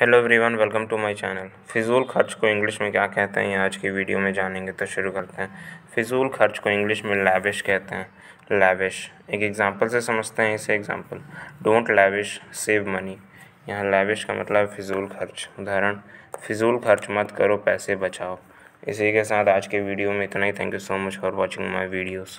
hello everyone welcome to my channel फिजूल खर्च को इंग्लिश में क्या कहते हैं ये आज की वीडियो में जानेंगे तो शुरू करते हैं फिजूल खर्च को इंग्लिश में लैविश कहते हैं लैविश एक एग्जांपल से समझते हैं इसे example don't lavish save money यहाँ लैविश का मतलब फिजूल खर्च उदाहरण फिजूल खर्च मत करो पैसे बचाओ इसी के साथ आज के वीडियो में इतना ही thank you so much for watching my videos